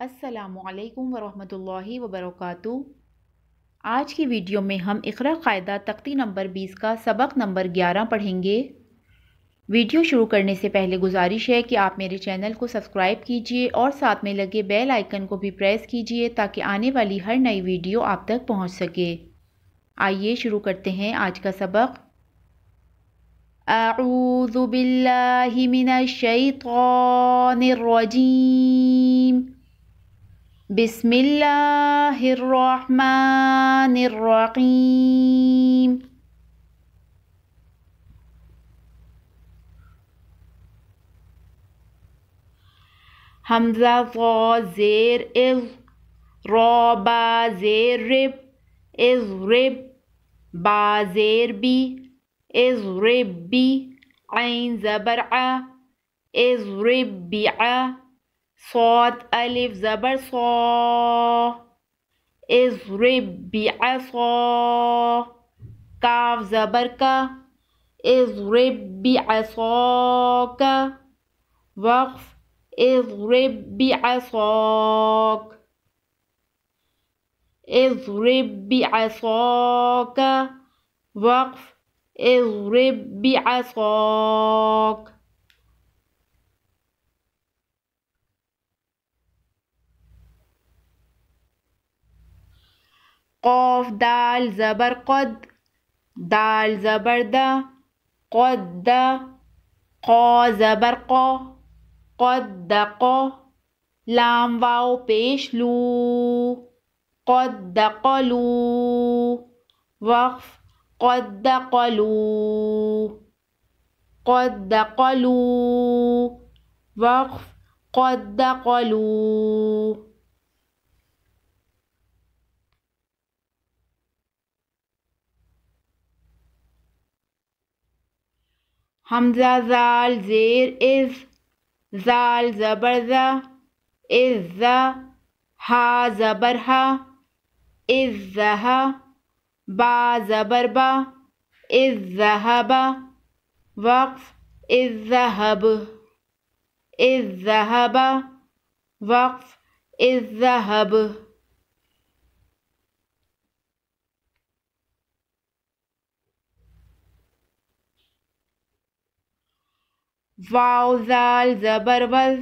असलकम वरहल वबरक आज की वीडियो में हम इकरा कायदा तख्ती नंबर 20 का सबक नंबर 11 पढ़ेंगे वीडियो शुरू करने से पहले गुजारिश है कि आप मेरे चैनल को सब्सक्राइब कीजिए और साथ में लगे बेल आइकन को भी प्रेस कीजिए ताकि आने वाली हर नई वीडियो आप तक पहुंच सके आइए शुरू करते हैं आज का सबक अऊज़ुबिल्लाहिमिनश्शैतानिर्रजीम بسم الله الرحمن الرحيم همزة ظا زير إذ را با زير رب رب با زير بي رب بي عين زبرعة بي عا صاد ألف زبر صا اضرب بعصا كاف زبر كا اضرب بعصاك وقف اضرب بعصاك اضرب بعصاك وقف اضرب بعصاك قاف دال زبر قد دال زبر دا قد دا قا زبر قو قد دا قو لام واو پیش لو قد قلو وقف قد دا قلو قد دا قلو وقف قد دا قلو حمزة زال زير إذ زال زبر ذا إذ ذا ها زبر ها إذ ذهب با زبر با إذ ذهب وقف إذ ذهب إذ ذهب وقف إذ ذهب زال زبر وز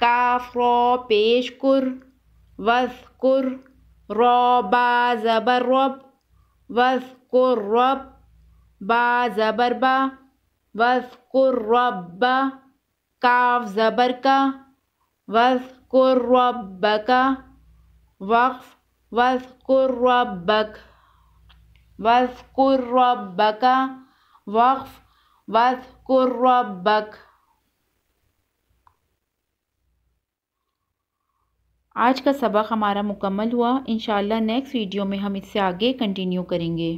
کاف رو پیش کر وز کر رو با زبر رب وز کر رب با زبر با وز کر رب با کاف زبر کا وز کر رب کا وقف غص قر رب کر رب کا وقف واذكر ربك आज का सबक हमारा मुकम्मल हुआ इन नेक्स्ट वीडियो में हम इससे आगे कंटिन्यू करेंगे